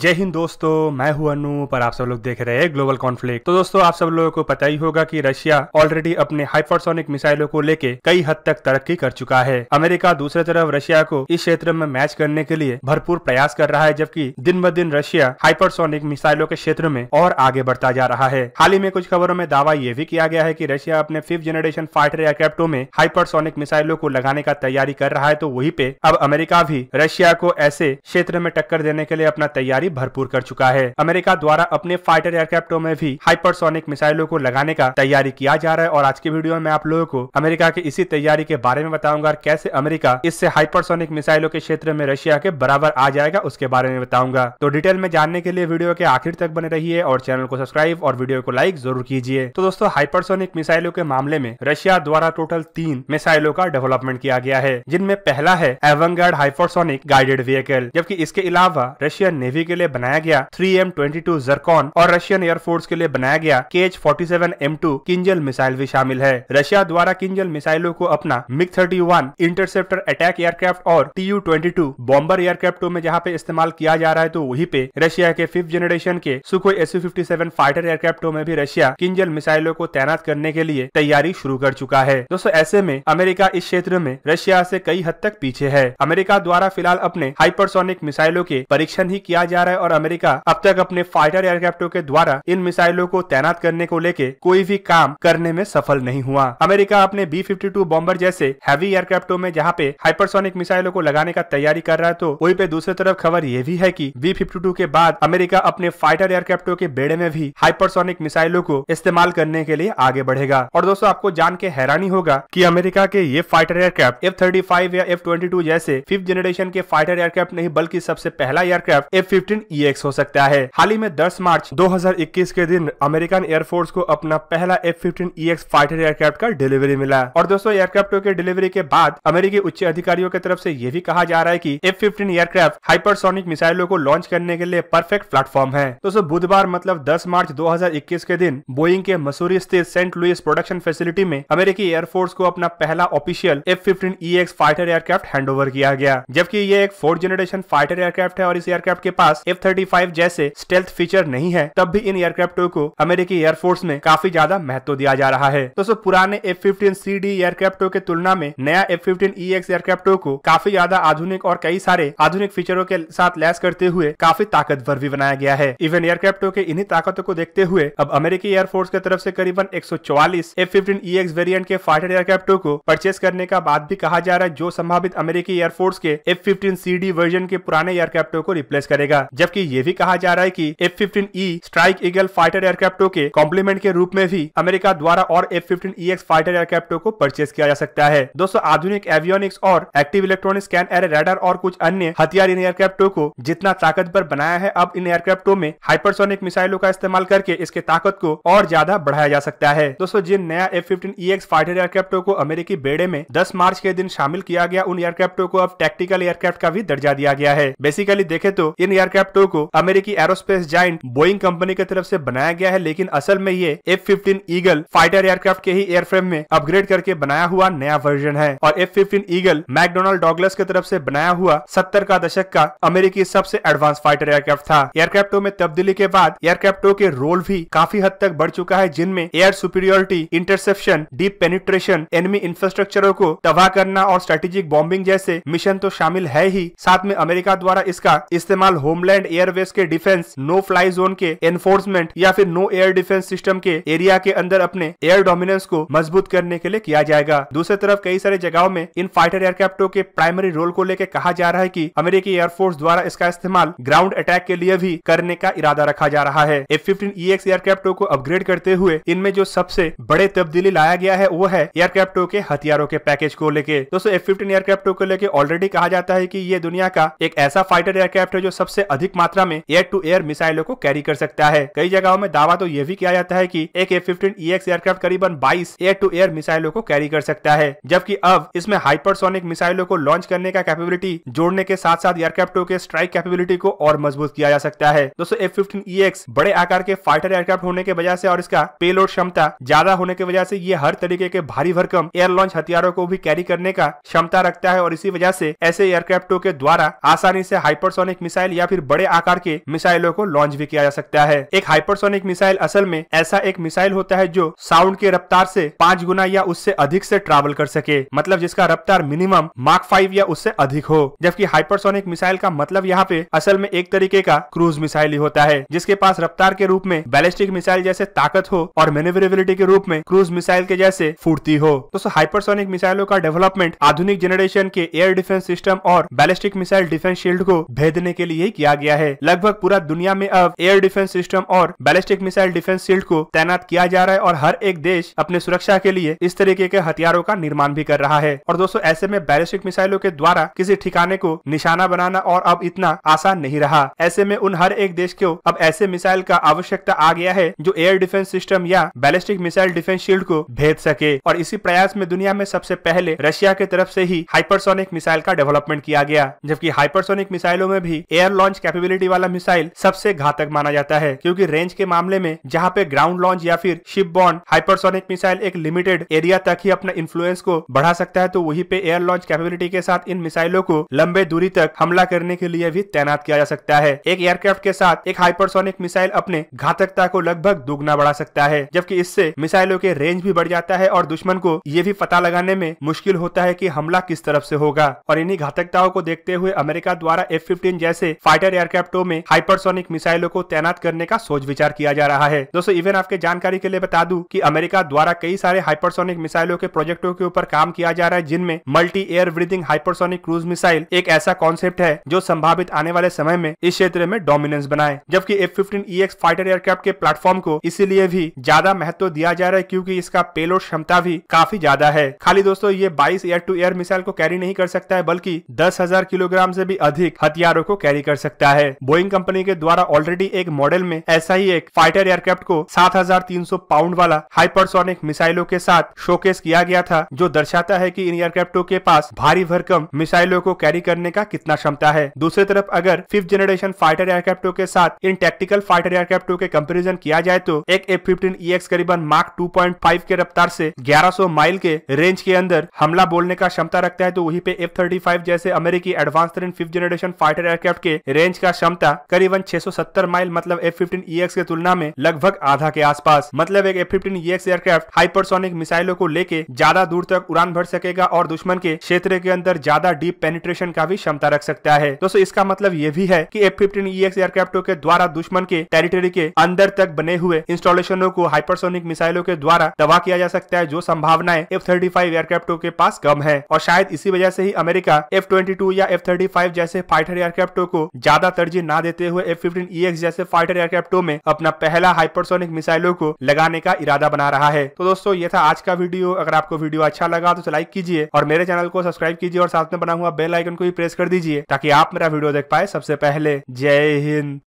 जय हिंद दोस्तों मैं हूं अनु पर आप सब लोग देख रहे हैं ग्लोबल कॉन्फ्लिक्ट तो दोस्तों आप सब लोगों को पता ही होगा कि रशिया ऑलरेडी अपने हाइपरसोनिक मिसाइलों को लेके कई हद तक तरक्की कर चुका है अमेरिका दूसरी तरफ रशिया को इस क्षेत्र में मैच करने के लिए भरपूर प्रयास कर रहा है जबकि दिन ब दिन रशिया हाइपरसोनिक मिसाइलों के क्षेत्र में और आगे बढ़ता जा रहा है हाल ही में कुछ खबरों में दावा ये भी किया गया है की रशिया अपने फिफ्थ जनरेशन फाइटर एयरक्राफ्टों में हाइपरसोनिक मिसाइलों को लगाने का तैयारी कर रहा है तो वही पे अब अमेरिका भी रशिया को ऐसे क्षेत्र में टक्कर देने के लिए अपना तैयारी तैयारी भरपूर कर चुका है अमेरिका द्वारा अपने फाइटर एयरक्राफ्टों में भी हाइपरसोनिक मिसाइलों को लगाने का तैयारी किया जा रहा है और आज की वीडियो में आप लोगों को अमेरिका की इसी तैयारी के बारे में बताऊंगा कैसे अमेरिका इससे हाइपरसोनिक मिसाइलों के क्षेत्र में रशिया के बराबर आ जाएगा उसके बारे में बताऊंगा तो डिटेल में जानने के लिए वीडियो के आखिर तक बने रही और चैनल को सब्सक्राइब और वीडियो को लाइक जरूर कीजिए तो दोस्तों हाइपरसोनिक मिसाइलों के मामले में रशिया द्वारा टोटल तीन मिसाइलों का डेवलपमेंट किया गया है जिनमें पहला है एवंगार्ड हाइपरसोनिक गाइडेड व्हीकल जबकि इसके अलावा रशियन नेवी के के लिए बनाया गया three M twenty two Zircon और रशियन एयरफोर्स के लिए बनाया गया K H forty seven M two Kinzhal missile भी शामिल है रशिया द्वारा किंजल मिसाइलों को अपना MiG thirty one interceptor attack aircraft और T U twenty two bomber एयरक्राफ्टों में जहाँ पे इस्तेमाल किया जा रहा है तो वही पे रशिया के फिफ्थ जनरेशन के Sukhoi S fifty seven fighter एयरक्राफ्टो में भी रशिया किंजल मिसाइलों को तैनात करने के लिए तैयारी शुरू कर चुका है दोस्तों ऐसे में अमेरिका इस क्षेत्र में रशिया से कई हद तक पीछे है अमेरिका द्वारा फिलहाल अपने हाइपरसोनिक मिसाइलों के परीक्षण ही किया जा रहा है और अमेरिका अब तक अपने फाइटर एयरक्राफ्टों के द्वारा इन मिसाइलों को तैनात करने को लेके कोई भी काम करने में सफल नहीं हुआ अमेरिका अपने बी फिफ्टी टू बॉम्बर जैसे हैवी एयरक्राफ्टों में जहाँ पे हाइपरसोनिक मिसाइलों को लगाने का तैयारी कर रहा है तो वही पे दूसरी तरफ खबर यह भी है की बी फिफ्टी टू के बाद अमेरिका अपने फाइटर एयरक्राफ्टों के बेड़े में भी हाइपरसोनिक मिसाइलों को इस्तेमाल करने के लिए आगे बढ़ेगा और दोस्तों आपको जान के हैरानी होगा की अमेरिका के ये fighter aircraft F thirty five या एफ ट्वेंटी टू जैसे फिफ्थ जनरेशन के फाइटर एयरक्राफ्ट नहीं बल्कि सबसे पहला aircraft F fifteen E e हो सकता है हाल ही में 10 मार्च 2021 के दिन अमेरिकन एयरफोर्स को अपना पहला F fifteen E fighter aircraft का डिलीवरी मिला और दोस्तों एयरक्राफ्टों के डिलीवरी के बाद अमेरिकी उच्च अधिकारियों की तरफ ऐसी ये भी कहा जा रहा है की एफ फिफ्टीन एयरक्राफ्ट हाइपरसोनिक मिसाइलों को लॉन्च करने के लिए परफेक्ट प्लेटफॉर्म है दोस्तों बुधवार मतलब दस मार्च दो के दिन बोइंग के मसूरी स्थित सेंट लुइस प्रोडक्शन फैसिलिटी में अमेरिकी एयरफोर्स को अपना पहला official F fifteen E fighter aircraft hand किया गया जबकि ये एक फोर्थ जनरेशन फाइटर एयरक्राफ्ट है और इस एयरक्राफ्ट के पास पास एफ थर्टी फाइव जैसे स्टेल्थ फीचर नहीं है तब भी इन एयरक्राफ्टों को अमेरिकी एयरफोर्स में काफी ज्यादा महत्व दिया जा रहा है दोस्तों पुराने एफ फिफ्टीन सी डी एयरक्राफ्टों के तुलना में नया एफ फिफ्टीन ई एक्स एयरक्राफ्टों को काफी ज्यादा आधुनिक और कई सारे आधुनिक फीचरों के साथ लैस करते हुए काफी ताकतवर भी बनाया गया है इवन एयरक्राफ्टों के इन्हीं ताकतों को देखते हुए अब अमेरिकी एयरफोर्स की तरफ से करीबन एक सौ चौवालीस F fifteen E X variant के फाइटर एयरक्राफ्टों को परचेस करने का बात भी कहा जा रहा है जो संभावित अमेरिकी एयरफोर्स के F fifteen C D version के पुराने एयरक्राफ्टों को रिप्लेस करेगा था जबकि ये भी कहा जा रहा है कि F fifteen E strike Eagle fighter एयरक्राफ्टों के कॉम्प्लीमेंट के रूप में भी अमेरिका द्वारा और F fifteen E X fighter एयरक्राफ्टों को परचेज किया जा सकता है दोस्तों आधुनिक एवियोनिक्स और active electronic scan air radar और कुछ अन्य हथियार इन एयरक्राफ्टों को जितना ताकतवर बनाया है अब इन एयरक्राफ्टों में हाइपरसोनिक मिसाइलों का इस्तेमाल करके इसके ताकत को और ज्यादा बढ़ाया जा सकता है दोस्तों जिन नया F fifteen E X fighter एयरक्राफ्टों को अमेरिकी बेड़े में दस मार्च के दिन शामिल किया गया उन एयरक्राफ्टों को अब टेक्टिकल एयरक्राफ्ट का भी दर्जा दिया गया है बेसिकली देखे तो इन एयर एयरक्राफ्ट को अमेरिकी एरोस्पेस जाइंट बोइंग कंपनी की तरफ से बनाया गया है लेकिन असल में ये F fifteen Eagle fighter aircraft के ही एयरफ्रेम में अपग्रेड करके बनाया हुआ नया वर्जन है और F fifteen Eagle McDonnell Douglas की तरफ से बनाया हुआ सत्तर का दशक का अमेरिकी सबसे एडवांस फाइटर एयरक्राफ्ट था एयरक्राफ्टो में तब्दीली के बाद एयरक्राफ्टो के रोल भी काफी हद तक बढ़ चुका है जिनमें air superiority interception deep penetration enemy infrastructure को तबाह करना और स्ट्रेटेजिक बॉम्बिंग जैसे मिशन तो शामिल है ही साथ में अमेरिका द्वारा इसका इस्तेमाल होम होमलैंड एयरवेज के डिफेंस नो फ्लाई जोन के एनफोर्समेंट या फिर नो एयर डिफेंस सिस्टम के एरिया के अंदर अपने एयर डोमिनेंस को मजबूत करने के लिए किया जाएगा दूसरी तरफ कई सारे जगहों में इन फाइटर एयरक्राफ्टों के प्राइमरी रोल को लेकर कहा जा रहा है की अमेरिकी एयरफोर्स द्वारा इसका इस्तेमाल ग्राउंड अटैक के लिए भी करने का इरादा रखा जा रहा है एफ फिफ्टीन ई एक्स एयरक्राफ्टों को अपग्रेड करते हुए इनमें जो सबसे बड़े तब्दीली लाया गया है वो है एयरक्राफ्टों के हथियारों के पैकेज को लेके दोस्तों एफ फिफ्टीन एयरक्राफ्टों को लेके ऑलरेडी कहा जाता है की ये दुनिया का एक ऐसा फाइटर एयरक्राफ्ट है जो सबसे अधिक मात्रा में एयर टू एयर मिसाइलों को कैरी कर सकता है कई जगहों में दावा तो यह भी किया जाता है की एक A fifteen E X aircraft करीबन बाईस एयर टू एयर मिसाइलों को कैरी कर सकता है जबकि अब इसमें हाइपरसोनिक मिसाइलों को लॉन्च करने का कैपेबिलिटी जोड़ने के साथ साथ एयरक्राफ्टों के स्ट्राइक कैपेबिलिटी को और मजबूत किया जा सकता है दोस्तों एफ फिफ्टीन ई एक्स बड़े आकार के फाइटर एयरक्राफ्ट होने की वजह से और इसका पेलोड क्षमता ज्यादा होने की वजह से ये हर तरीके के भारी भरकम एयर लॉन्च हथियारों को भी कैरी करने का क्षमता रखता है और इसी वजह से ऐसे एयरक्राफ्टों के द्वारा आसानी से हाइपरसोनिक मिसाइल या फिर बड़े आकार के मिसाइलों को लॉन्च भी किया जा सकता है एक हाइपरसोनिक मिसाइल असल में ऐसा एक मिसाइल होता है जो साउंड के रफ्तार से पांच गुना या उससे अधिक से ट्रैवल कर सके मतलब जिसका रफ्तार मिनिमम मार्क फाइव या उससे अधिक हो जबकि हाइपरसोनिक मिसाइल का मतलब यहाँ पे असल में एक तरीके का क्रूज मिसाइल ही होता है जिसके पास रफ्तार के रूप में बैलिस्टिक मिसाइल जैसे ताकत हो और मेनेवरेबिलिटी के रूप में क्रूज मिसाइल के जैसे फूर्ती हो दोस्तों हाइपरसोनिक मिसाइलों का डेवलपमेंट आधुनिक जनरेशन के एयर डिफेंस सिस्टम और बैलिस्टिक मिसाइल डिफेंस शील्ड को भेदने के लिए ही किया गया है लगभग पूरा दुनिया में अब एयर डिफेंस सिस्टम और बैलिस्टिक मिसाइल डिफेंस शील्ड को तैनात किया जा रहा है और हर एक देश अपने सुरक्षा के लिए इस तरीके के हथियारों का निर्माण भी कर रहा है और दोस्तों ऐसे में बैलिस्टिक मिसाइलों के द्वारा किसी ठिकाने को निशाना बनाना और अब इतना आसान नहीं रहा ऐसे में उन हर एक देश को अब ऐसे मिसाइल का आवश्यकता आ गया है जो एयर डिफेंस सिस्टम या बैलिस्टिक मिसाइल डिफेंस शील्ड को भेज सके और इसी प्रयास में दुनिया में सबसे पहले रशिया के तरफ से ही हाइपरसोनिक मिसाइल का डेवलपमेंट किया गया जबकि हाइपरसोनिक मिसाइलों में भी एयर लॉन्च लॉन्च कैपेबिलिटी वाला मिसाइल सबसे घातक माना जाता है क्योंकि रेंज के मामले में जहाँ पे ग्राउंड लॉन्च या फिर शिप बॉन्ड हाइपरसोनिक मिसाइल एक लिमिटेड एरिया तक ही अपना इन्फ्लुएंस को बढ़ा सकता है तो वही पे एयर लॉन्च कैपेबिलिटी के साथ इन मिसाइलों को लंबे दूरी तक हमला करने के लिए भी तैनात किया जा सकता है एक एयरक्राफ्ट के साथ एक हाइपरसोनिक मिसाइल अपने घातकता को लगभग दुगना बढ़ा सकता है जबकि इससे मिसाइलों के रेंज भी बढ़ जाता है और दुश्मन को ये भी पता लगाने में मुश्किल होता है की कि हमला किस तरफ ऐसी होगा और इन्हीं घातकताओं को देखते हुए अमेरिका द्वारा एफ जैसे फाइटर फाइटर एयरक्राफ्टों में हाइपरसोनिक मिसाइलों को तैनात करने का सोच विचार किया जा रहा है दोस्तों इवन आपके जानकारी के लिए बता दू की अमेरिका द्वारा कई सारे हाइपरसोनिक मिसाइलों के प्रोजेक्टों के ऊपर काम किया जा रहा है जिनमें multi air breathing hypersonic cruise missile एक ऐसा कॉन्सेप्ट है जो संभावित आने वाले समय में इस क्षेत्र में डोमिनेंस बनाए जबकि F fifteen E X fighter aircraft के प्लेटफॉर्म को इसीलिए भी ज्यादा महत्व दिया जा रहा है क्योंकि इसका पेलोड क्षमता भी काफी ज्यादा है खाली दोस्तों ये 22 एयर टू एयर मिसाइल को कैरी नहीं कर सकता है बल्कि दस हजार किलोग्राम से भी अधिक हथियारों को कैरी कर सकता सकता है बोइंग कंपनी के द्वारा ऑलरेडी एक मॉडल में ऐसा ही एक फाइटर एयरक्राफ्ट को 7,300 पाउंड वाला हाइपरसोनिक मिसाइलों के साथ शोकेस किया गया था जो दर्शाता है कि इन एयरक्राफ्टों के पास भारी भरकम मिसाइलों को कैरी करने का कितना क्षमता है दूसरी तरफ अगर फिफ्थ जनरेशन फाइटर एयरक्राफ्टों के साथ इन टेक्टिकल फाइटर एयरक्राफ्टों के कम्पेरिजन किया जाए तो एक एफ फिफ्टीन ई एक्स करीबन मार्क टू पॉइंट फाइव के रफ्तार ऐसी ग्यारह माइल के रेंज के अंदर हमला बोलने का क्षमता रखता है तो वही पे एफ थर्टी फाइव जैसे अमेरिकी advance fifth generation fighter aircraft के रेंज का क्षमता करीबन 670 माइल मतलब एफ फिफ्टीन e के तुलना में लगभग आधा के आसपास मतलब एक एफ फिफ्टीन एयरक्राफ्ट हाइपरसोनिक मिसाइलों को लेके ज्यादा दूर तक उड़ान भर सकेगा और दुश्मन के क्षेत्र के अंदर ज्यादा डीप पेनिट्रेशन का भी क्षमता रख सकता है दोस्तों इसका मतलब ये भी है की एफ फिफ्टीन एयरक्राफ्टों के द्वारा दुश्मन के टेरिटरी के अंदर तक बने हुए इंस्टॉलेशनों को हाइपरसोनिक मिसाइलों के द्वारा तबाह किया जा सकता है जो संभावनाएं एफ थर्टी फाइव एयरक्राफ्टों के पास कम है और शायद इसी वजह से ही अमेरिका एफ ट्वेंटी टू या एफ थर्टी फाइव जैसे फाइटर एयरक्राफ्टों को ज्यादा तरजीह न देते हुए एफ फिफ्टीन ई जैसे फाइटर एयरक्राफ्टो में अपना पहला हाइपरसोनिक मिसाइलों को लगाने का इरादा बना रहा है तो दोस्तों ये था आज का वीडियो अगर आपको वीडियो अच्छा लगा तो लाइक कीजिए और मेरे चैनल को सब्सक्राइब कीजिए और साथ में बना हुआ बेल आइकन को भी प्रेस कर दीजिए ताकि आप मेरा वीडियो देख पाए सबसे पहले जय हिंद